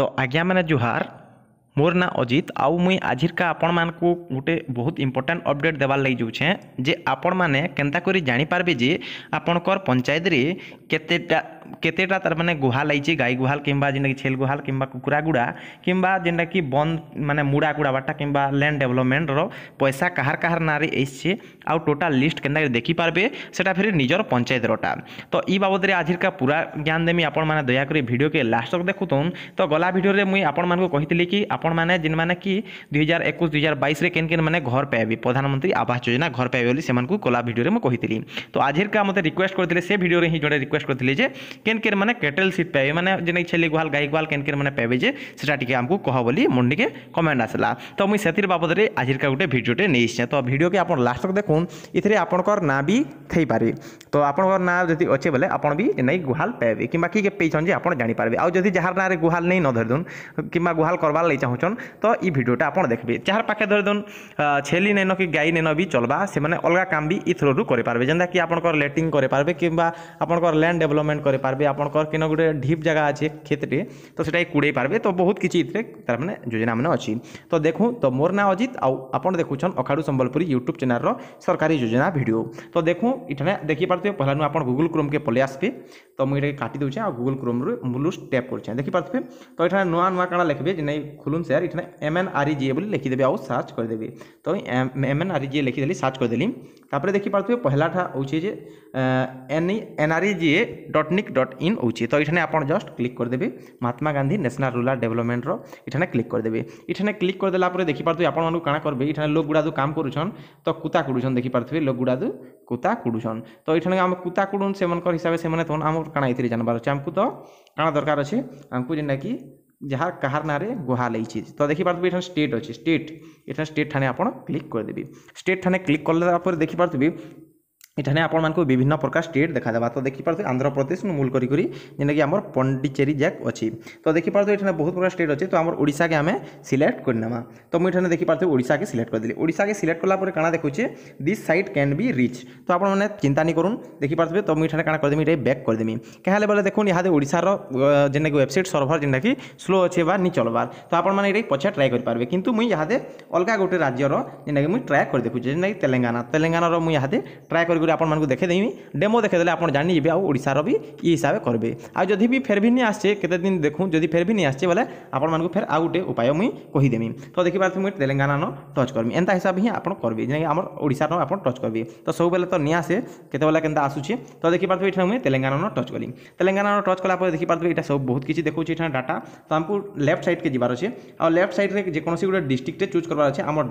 ତ ଆଜ୍ଞା ମାନେ ଜୁହାର ମୋର ନାଁ ଅଜିତ ଆଉ ମୁଇଁ ଆଜିର୍କା ଆପଣମାନଙ୍କୁ ଗୋଟେ ବହୁତ ଇମ୍ପୋର୍ଟାଣ୍ଟ ଅପଡ଼େଟ୍ ଦେବାର୍ ଲାଗି ଯାଉଛେଁ ଯେ ଆପଣମାନେ କେନ୍ତା କରି ଜାଣିପାରିବେ ଯେ ଆପଣଙ୍କର ପଞ୍ଚାୟତରେ କେତେଟା କେତେଟା ତାରମାନେ ଗୁହାଲ ହେଇଛି ଗାଈ ଗୁହାଲ କିମ୍ବା ଯେନ୍ଟାକି ଛେଲ ଗୁହାଲ କିମ୍ବା କୁକୁଡ଼ା ଗୁଡ଼ା କିମ୍ବା ଯେନ୍ଟାକି ବନ୍ଦ ମାନେ ମୁଡ଼ା କୁଡ଼ାବାରଟା କିମ୍ବା ଲ୍ୟାଣ୍ଡ ଡେଭଲପମେଣ୍ଟର ପଇସା କାହାର କାହାର ନାଁରେ ଆସିଛି ଆଉ ଟୋଟାଲ ଲିଷ୍ଟ କେନ୍ତାକରି ଦେଖିପାରବେ ସେଟା ଫେରି ନିଜର ପଞ୍ଚାୟତରଟା ତ ଇ ବାବଦରେ ଆଜିକା ପୁରା ଜ୍ଞାନ ଦେମି ଆପଣମାନେ ଦୟାକରି ଭିଡ଼ିଓକେ ଲାଷ୍ଟ ତକ ଦେଖୁଥୁନ୍ ତ ଗଲା ଭିଡ଼ିଓରେ ମୁଇଁ ଆପଣମାନଙ୍କୁ କହିଥିଲି କି ଆପଣମାନେ ଯେନ୍ମାନେ କି ଦୁଇ ହଜାର ଏକୋଇଶ ଦୁଇ ହଜାର ବାଇଶରେ କେନ୍ କେନ୍ ମାନେ ଘର ପାଇବେ ପ୍ରଧାନମନ୍ତ୍ରୀ ଆବାସ ଯୋଜନା ଘର ପାଇବେ ବୋଲି ସେମାନଙ୍କୁ ଗଲା ଭିଡ଼ିଓରେ ମୁଁ କହିଥିଲି ତ ଆଜିକା ମୋତେ ରିକ୍ୱେଷ୍ଟ କରିଥିଲେ ସେ ଭିଡ଼ିଓରେ ହିଁ ଜଣେ ରିକ୍ୱେଷ୍ଟ କରିଥିଲେ ଯେ କେନ୍ କେନ୍ ମାନେ କେଟେଲ୍ ସିଟ୍ ପାଇବେ ମାନେ ଯେନ୍ଟାକି ଛେଲି ଗୁହାଲ ଗାଈ ଗୁହାଲ କେନ୍ କେନ୍ ମାନେ ପାଇବେ ଯେ ସେଟା ଟିକେ ଆମକୁ କହ ବୋଲି ମୋର ଟିକେ କମେଣ୍ଟ ଆସିଲା ତ ମୁଇଁ ସେଥିର ବାବଦରେ ଆଜିକା ଗୋଟେ ଭିଡ଼ିଓଟେ ନେଇଛେଁ ତ ଭିଡ଼ିଓକେ ଆପଣ ଲାଷ୍ଟ ତକ ଦେଖୁନ୍ ଏଥିରେ ଆପଣଙ୍କର ନାଁ ବି ଥାଇପାରେ ତ ଆପଣଙ୍କର ନାଁ ଯଦି ଅଛେ ବୋଲେ ଆପଣ ବି ନେଇ ଗୁହାଲ ପାଇବେ କିମ୍ବା କିଏ ପେଇଛନ୍ ଯେ ଆପଣ ଜାଣିପାରିବେ ଆଉ ଯଦି ଯାହାର ନାଁରେ ଗୁହାଲ ନେଇ ନ ଧରିଦଉନ୍ କିମ୍ବା ଗୁହାଲ করবার লাগে ଚାହୁଁଛନ୍ ତ এই ଭିଡ଼ିଓଟା আপনার দেখবে যার ପାଖେ ধরে ଛେଲି ନେଇନ କି ଗାଈ ନେଇନ ବି বি ସେମାନେ ଅଲଗା অলগা ବି বি ই থ্রু করে পারবে যেটা কি କିମ୍ବା লেটিং করে পারবে কিংবা পারবে আপনার কেন গোটে ঢিপ জায়গা আছে ক্ষেত্রে তো সেটাকে কুড়াই পারবে তো বহুত কিছু এতে তার মানে যোজনা মানে অছি তো দেখুন তো মোর না অজিত আউ আপনার দেখুছেন অখাড়ু সম্বলপুরী ইউট্यूब চ্যানেল সরকারি যোজনা ভিডিও তো দেখুন এখানে দেখি পারে পহলা নু আপনার গুগল ক্রোম কে পলে আসবে তো মু এটা কাটি দেছে আর গুগল ক্রোম রু মূল ট্যাপ করছে দেখি পারে তো এখানে নূয়া নূয়া কানা লিখবে যে নাই খুলুন স্যার এখানে M N R E G A বলে লিখিদেবে আউ সার্চ করেদেবে তো M N R E G A লিখিদেলি সার্চ করেদেলি তাপরে দেখি পারে পহলাটা হচ্ছে যে N R E G A dot nic dot in ହେଉଛି ତ ଏଇଠାନେ ଆପଣ ଜଷ୍ଟ କ୍ଲିକ୍ କରିଦେବେ ମହାତ୍ମା ଗାନ୍ଧୀ ନ୍ୟାସନାଲ୍ ରୁରାଲ୍ ଡେଭଲପମେଣ୍ଟର ଏଠାନେ କ୍ଲିକ୍ କରିଦେବେ ଏଠାନେ କ୍ଲିକ୍ କରିଦେଲା ପରେ ଦେଖିପାରୁଥିବେ ଆପଣମାନଙ୍କୁ କାଣା କରିବେ ଏଠାନେ ଲୋକ ଗୁଡ଼ାଦୁ କାମ କରୁଛନ୍ ତ କୁତା କୁଡ଼ୁଛନ୍ ଦେଖିପାରୁଥିବେ ଲୋକ ଗୁଡ଼ାଦୁ କୁତା କୁଡ଼ୁଛନ୍ ତ ଏଠାନେ ଆମେ କୁତା କୁଡ଼ୁନ୍ ସେମାନଙ୍କର ହିସାବରେ ସେମାନେ ତମନ୍ ଆମର କାଣା ଏଥିରେ ଜାଣିବାର ଅଛି ଆମକୁ ତ କାଣା ଦରକାର ଅଛି ଆମକୁ ଯେନ୍ଟାକି ଯାହା କାହାର ନାଁରେ ଗୁହା ଲାଗିଛି ତ ଦେଖିପାରୁଥିବେ ଏଠାରେ ଷ୍ଟେଟ୍ ଅଛି ଷ୍ଟେଟ୍ ଏଠାରେ ଷ୍ଟେଟ୍ ଠାନେ ଆପଣ କ୍ଲିକ୍ କରିଦେବେ ଷ୍ଟେଟ୍ ଠାନେ କ୍ଲିକ୍ କଲା ପରେ ଦେଖିପାରୁଥିବେ ଏଠାରେ ଆପଣମାନଙ୍କୁ ବିଭିନ୍ନ ପ୍ରକାର ଷ୍ଟେଟ୍ ଦେଖାଦେବା ତ ଦେଖିପାରୁଥିବେ ଆନ୍ଧ୍ରପ୍ରଦେଶ ମୂଲ କରିକରି ଯେନ୍ଟାକି ଆମର ପଣ୍ଡିଚେରୀ ଯାକ୍ ଅଛି ତ ଦେଖିପାରୁଥିବେ ଏଠାରେ ବହୁତ ପ୍ରକାର ଷ୍ଟେଟ୍ ଅଛି ତ ଆମର ଓଡ଼ିଶାକେ ଆମେ ସିଲେକ୍ଟ କରିନେମା ତ ମୁଁ ଏଠାରେ ଦେଖିପାରୁଥିବେ ଓଡ଼ିଶାକେ ସିଲେକ୍ଟ କରିଦେଲି ଓଡ଼ିଶାକେ ସିଲେକ୍ଟ କଲା ପରେ କାଣା ଦେଖୁଛେ this site can be reach ତ ଆପଣମାନେ ଚିନ୍ତା ନି କରୁନ୍ ଦେଖିପାରୁଥିବେ ତ ମୁଁ ଏଠାରେ କାଣା କରିଦେମି ଏଇଟା ବ୍ୟାକ୍ କରିଦେମି କାହା ହେଲେ ବୋଲେ ଦେଖୁନ୍ ଇହାଦେ ଓଡ଼ିଶାର ଯେନ୍ଟାକି ୱେବସାଇଟ୍ ସର୍ଭର ଯେନ୍ଟାକି ସ୍ଲୋ ଅଛି ବା ନି ଚଲବାର୍ ତ ଆପଣମାନେ ଏଇଟା ପଛେ ଟ୍ରାଏ କରିପାରିବେ କିନ୍ତୁ ମୁଁ ଇହାଦେ ଅଲଗା ଗୋଟେ ରାଜ୍ୟର ଯେନ୍ଟାକି ମୁଁ ଟ୍ରାଏ କରି ଦେଖୁଛେ ଯେନ୍ଟାକି ତେଲେଙ୍ଗାନା ତେଲେଙ୍ଗାନାର ମୁଁ ଇହାଦେ ଟ୍ରାଏ କରି করি আপনার দেখে দেবি ডেমো দেখে দেলে আপনার জানিযে আড়শার বি ই হিসাবে করবে আদি বি ফের বি নিয়ে আসছে কেতে দিন দেখুন যদি ফের বি নিয়ে আসছে বেলে আপনার ফের আউ গোটে উপায় মুই কহিদেমি তো দেখিপারে মুই তেলেঙ্গানান টচ করবি এন্তা হিসাব হি আপনার করবি যেন আমার ওড়শার আপনার টচ করবি তো সবুলে তো নিয়ে আসে কেতবেলা কেনা আসুছে তো দেখিপারে এখানে মুই তেলেঙ্গানান টচ কলি তেলেঙ্গানান টচ কলাপরে দেখিপারে এটা সব বহুত কিছু দেখুছে এখানে ডাটা তো আমি লেফট সাইড কে যাবার আছে আর লেফট সাইড রে যেকোনসি গোটে ডিস্ট্রিক্টে চুজ করবার আছে আমার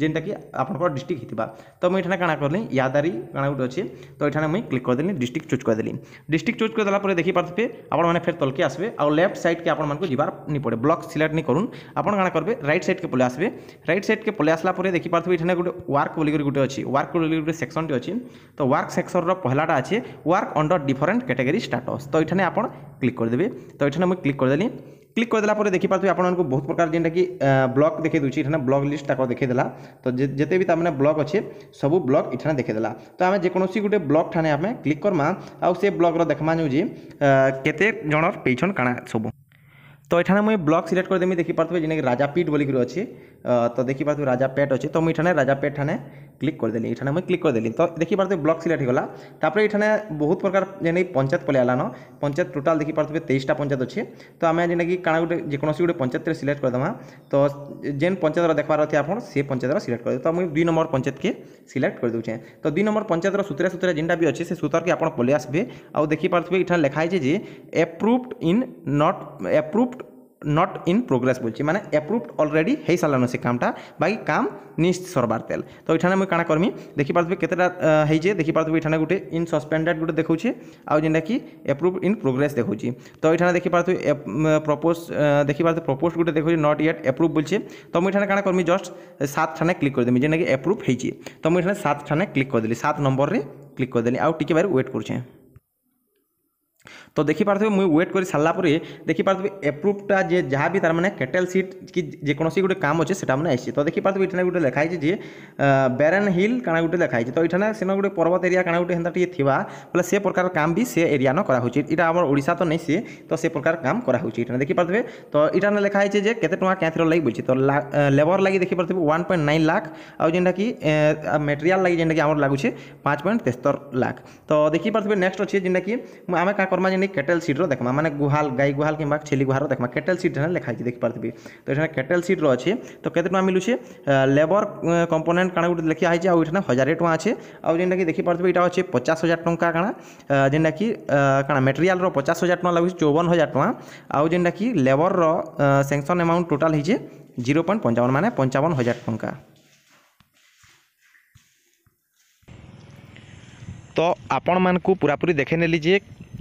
যেটা কি আপনার ডিস্ট্রিক্ট হইতিবা তো মুই এখানে কানা করলি ইয়াদারি କାଣା ଗୋଟେ ଅଛି ତ ଏଠାରେ ମୁଇଁ କ୍ଲିକ୍ କରିଦେଲି ଡିଷ୍ଟ୍ରିକ୍ଟ ଚୁଜ୍ କରିଦେଲି ଡିଷ୍ଟ୍ରିକ୍ଟ ଚୁଜ୍ କରିଦେଲା ପରେ ଦେଖିପାରୁଥିବେ ଆପଣମାନେ ଫେର୍ ତଲକେ ଆସିବେ ଆଉ ଲେଫ୍ଟ ସାଇଡ଼୍କେ ଆପଣମାନଙ୍କୁ ଯିବାର ନି ପଡ଼େ ବ୍ଲକ୍ ସିଲେକ୍ଟ ନି କରୁନ୍ ଆପଣ କାଣା କରିବେ ରାଇଟ୍ ସାଇଡ଼୍କେ ପଳେଇ ଆସିବେ ରାଇଟ୍ ସାଇଡ଼୍କେ ପଳେଇ ଆସିଲା ପରେ ଦେଖିପାରୁଥିବେ ଏଠାରେ ଗୋଟେ ୱାର୍କ ବୋଲିକରି ଗୋଟେ ଅଛି ୱାର୍କ ବୋଲିକରି ଗୋଟେ ସେକ୍ସନ୍ଟେ ଅଛି ତ ୱାର୍କ ସେକ୍ସନ୍ର ପହଲାଟା ଅଛି work under different category status ତ ଏଠାରେ ଆପଣ କ୍ଲିକ୍ କରିଦେବେ ତ ଏଠାରେ ମୁଇଁ କ୍ଲିକ୍ କରିଦେଲି क्लिक करदेला देखिपारे आपको बहुत प्रकार जेनटा कि ब्लक देखे दूसरी ब्लक लिस्ट तक देखेदेला तो जिते भी तामने ब्लक अच्छे सब ब्लक इठाने देखेदेला तो आम जो गोटे ब्लक ठाने आम क्लिक करमा आउ से ब्लक्र देखमा जो के जनर पेछन काଣା सब तो यहाँ मुझे ब्लक सिलेक्ट करदेमी देखिपारे जेनकि राजापीठ बोलिक अच्छे तो देखिए राजा पेट अच्छे तो मुझे राजा पेट ठाने क्लिक करदेली ये मुझे क्लिक करदेली तो देखिपे ब्लक सिलेक्ट होगा तापर ये बहुत प्रकार जेने पंचायत पलि आलान पंचायत टोटाल पार्थे तेईसटा पंचायत अच्छे तो आम जेना कि काण गोटे जेकोसी गोटे पंचायत सिलेक्ट करदे तो जेन पंचायत देखार अच्छे आप से पंचायत सिलेक्ट करदे तो मुझे दुई नंबर पंचायत के सिलेक्ट कर दूचे तो दुई नंबर पंचायत सूत्रे सूत्रे जेनटा भी अच्छे से सूतर के आप पलि आसबे देखी पार्थे ये लिखाई जे approved in not approved not in progress বলছি মানে আপ্রুভড অলরেডি হয়ে সারানো সে কামটা বাকি কাম নিশ্চিত সরবার তেল তো এখানে মুই কাণ করমি দেখিপারে কেতটা হয়েছে দেখিপারে এখানে গোটে ইন সসপেন্ডেড গোটে দেখছি আউটা কি আপ্রুভ ইন প্রোগ্রেস দেখছি তো এখানে দেখিপারে প্রপোজ দেখিপারে প্রপোজ গোটে দেখছি নট ইয়েট আপ্রুভ বলছে তো মুই এখানে কাণ করমি জস্ট সাত ঠানে ক্লিক করে দেমি যেটা কি আপ্রুভ হয়েছে তো মুই এখানে সাত ঠানে ক্লিক করে দিলি সাত নম্বরের ক্লিক করে দিলি আউ টিকি বার ওয়েট করছে তো দেখিপারে মুই ওয়েট করে সারা পরে দেখিপারে এপ্রুভটা যে যা বি তার মানে কেটেল সিট কি যেকোন গোটে কাম অছে সেটা মানে আসছে তো দেখিপারে এখানে গোটে লেখা হয়েছে যে ব্যারেন হিল কানা গোটে লেখা হয়েছে তো এখানে সেন গোটে পর্বত এরিয়া কানা গোটে হেন্তা টিকে থিবা বলে সে প্রকার কাম বি সে এরিয়া ন করা হচ্ছে এটা আমার ওড়শা তো নেই সে তো সে প্রকার কাম করা হচ্ছে এখানে দেখিপারে তো এখানে লেখা হয়েছে যে কেতে টাকা ক্যাঁথির লাগি বলছে তো লেবর লাগি দেখিপারে ওয়ান পয়েন্ট নাইন লাখ আউ যেটা কি মেটেরিয়াল লাগি যেটা কি আমার লাগুছে পাঁচ পয়েন্ট তেস্তর লাখ তো দেখিপারে নেক্সট অছে যেটা কি আমি করমা যে কেটেল সিড্র দেখমা মানে গুহাল গাই গুহাল কিংবা ছেলি গুহার দেখমা কেটেল সিড এখানে লেখা হয়েছে দেখিপারি তো এখানে কেটেল সিড্র আছে তো কেতে টাকা মিলুছে লেবর কম্পোনেন্ট কানা গোটে লেখা হয়েছে আইখানে হাজারে টাকা আছে আউটাকি দেখিপারি এটা হচ্ছে পচাশ হাজার টঙ্কা কানা যেটাকি কানা মেটেরিয়ালর পচাশ হাজার টাকা লাগুছে চৌবন হাজার টাকা আউ যেটাকি লেবরর স্যাংশন এমাউন্ট টোটাল হয়েছে জিরো পয়েন্ট পঞ্চাবন মানে পঞ্চাবন হাজার টঙ্কা ତ ଆପଣମାନଙ୍କୁ ପୁରାପୁରି ଦେଖେଇ ନେଲି ଯେ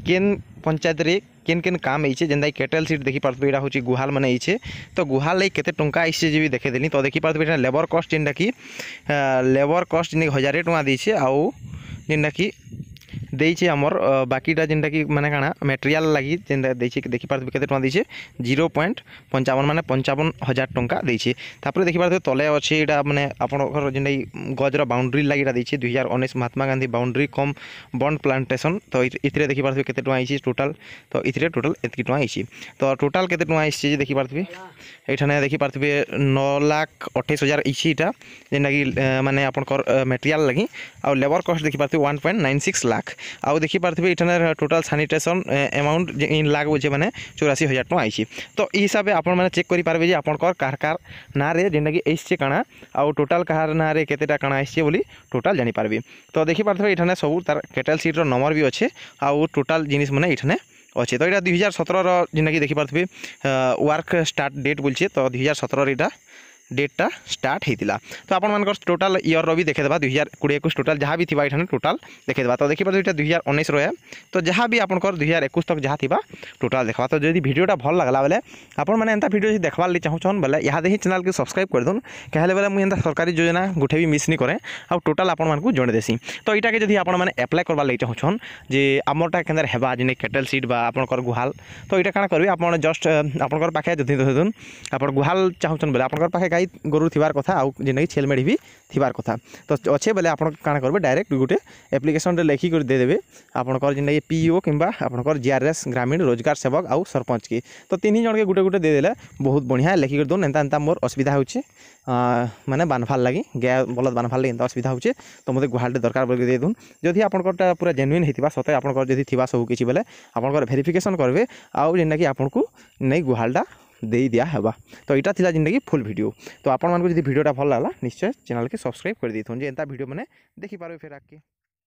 କେନ୍ ପଞ୍ଚାୟତରେ କେନ୍ କେନ୍ କାମ୍ ହେଇଛେ ଯେନ୍ତାକି କେଟେଲ୍ ସିଟ୍ ଦେଖିପାରୁଥିବେ ଏଇଟା ହେଉଛି ଗୁହାଲ୍ ମାନେ ହେଇଛେ ତ ଗୁହାଲ୍ ଲାଗି କେତେ ଟଙ୍କା ଆଇଛେ ଯେ ବି ଦେଖେଇଦେଲି ତ ଦେଖିପାରୁଥିବେ ଏଇଟା ଲେବର୍ କଷ୍ଟ ଯେନ୍ଟାକି ଲେବର୍ କଷ୍ଟ ଯେନ୍ଟାକି ହଜାରେ ଟଙ୍କା ଦେଇଛେ ଆଉ ଯେନ୍ଟାକି ଦେଇଛେ ଆମର ବାକିଟା ଯେନ୍ଟାକି ମାନେ କାଣା ମେଟେରିଆଲ୍ ଲାଗି ଯେନ୍ଟା ଦେଇଛେ ଦେଖିପାରୁଥିବେ କେତେ ଟଙ୍କା ଦେଇଛେ ଜିରୋ ପଏଣ୍ଟ ପଞ୍ଚାବନ ମାନେ ପଞ୍ଚାବନ ହଜାର ଟଙ୍କା ଦେଇଛେ ତାପରେ ଦେଖିପାରୁଥିବେ ତଳେ ଅଛି ଏଇଟା ମାନେ ଆପଣଙ୍କର ଯେନ୍ଟାକି ଗଜର ବାଉଣ୍ଡ୍ରି ଲାଗି ଏଇଟା ଦେଇଛେ ଦୁଇ ହଜାର ଉଣେଇଶ Mahatma Gandhi boundary cum bund plantation ତ ଏଥିରେ ଦେଖିପାରୁଥିବେ କେତେ ଟଙ୍କା ହେଇଛି ଟୋଟାଲ୍ ତ ଏଥିରେ ଟୋଟାଲ୍ ଏତିକି ଟଙ୍କା ହେଇଛି ତ ଟୋଟାଲ୍ କେତେ ଟଙ୍କା ହେଇଛି ଯେ ଦେଖିପାରୁଥିବେ ଏଇଠାନେ ଦେଖିପାରୁଥିବେ ନଅ ଲାଖ ଅଠେଇଶ ହଜାର ହେଇଛି ଏଇଟା ଯେନ୍ଟାକି ମାନେ ଆପଣଙ୍କର ମେଟେରିଆଲ୍ ଲାଗି ଆଉ ଲେବର୍ କଷ୍ଟ ଦେଖିପାରୁଥିବେ one point nine six lakh ଆଉ ଦେଖିପାରୁଥିବେ ଏଠାନେ ଟୋଟାଲ୍ ସାନିଟେସନ୍ ଏମାଉଣ୍ଟ ଲାଗ୍ବ ଯେମାନେ ଚଉରାଶୀ ହଜାର ଟଙ୍କା ଆଇଛି ତ ଏହି ହିସାବରେ ଆପଣମାନେ ଚେକ୍ କରିପାରିବେ ଯେ ଆପଣଙ୍କର କାହାର କାହାର ନାଁରେ ଯେନ୍ଟାକି ଆସିଛେ କାଣା ଆଉ ଟୋଟାଲ୍ କାହାର ନାଁରେ କେତେଟା କାଣା ଆସିଛେ ବୋଲି ଟୋଟାଲ୍ ଜାଣିପାରିବେ ତ ଦେଖିପାରୁଥିବେ ଏଠାନେ ସବୁ ତାର କେଟେଲ୍ ସିଟ୍ର ନମ୍ବର ବି ଅଛେ ଆଉ ଟୋଟାଲ୍ ଜିନିଷ୍ ମାନେ ଏଠାନେ অছে তো এটা দুই হাজার সতেরর যেটা কি দেখিপারে ওয়ার্ক স্টার্ট ডেট বলছে তো দুই হাজার সতেরর এটা ডেটটা স্টার্ট হয়েছিল তো আপনার টোটাল ইয়রর বি দেখেদেবা দুই হাজার কোড়ি একুশ টোটাল যা বি থাকা এখানে টোটাল দেখেদেবা তো দেখিপার এটা দুই হাজার উনিশ রয়ে তো যা বি আপনার দুই হাজার একুশ তক যা থাকা টোটাল দেখবা তো যদি ভিডিওটা ভাল লাগলা বেলে আপনার মানে এন্তা ভিডিও যদি দেখবার লাগে চাহুছন বেলে ইহাদে হি চ্যানেলকে সবসক্রাইব করে দিন কাহলে বেলে মুই এন্তা সরকারি যোজনা গোটে বি মিস নি করে আর টোটাল আপনার জনে দেসি তো এটাকে যদি আপনার মানে আপ্লাই করবার লাগে চাহুছন যে আমরটা কেন্দ্রে হেবা যে কেটেল সিট বা আপনার গুহাল তো এটা কাণ করবি আপনার জস্ট আপনার পাখে যদি ধরুন আপনার গুহাল চাহুছন বেলে আপনার পাখে गाई गोर थार कथ जेनटा कि भी थार कथ तो अच्छे बोले आप कण करेंगे डायरेक्ट गोटे एप्लिकेसन लिखिक देदेवे आपंकर पीओ कि आप जी आर एस ग्रामीण रोजगार सेवक आउ सरपंच की तो तीन जन के गोटे गोटे देदेले बहुत बढ़िया लिखिक दून एंता एंता मोर असुविधा हो मैंने बानफाल लगे गै बलद बानफाल लगे असुविधा हो तो मतलब गुहाटे दरकार बोल दे दून जदि आप पूरा जेन्युन होता सत्य आप सब किसी बेले आप भेरीफिकेसन करेंगे आउ जेनटा कि आपको नहीं गुहाटा ଦେଇଦିଆ ହେବା ତ ଇଟା ଥିଲା ଯେନ୍ଟାକି ଫୁଲ୍ ଭିଡ଼ିଓ ତ ଆପଣମାନଙ୍କୁ ଯଦି ଭିଡ଼ିଓଟା ଭଲ ଲାଗଲା ନିଶ୍ଚୟ ଚ୍ୟାନେଲ୍କେ ସବସ୍କ୍ରାଇବ୍ କରିଦେଇଥନ୍ ଯେ ଏନ୍ତା ଭିଡ଼ିଓ ମାନେ ଦେଖିପାରିବେ ଫେର୍ ଆଗ୍କେ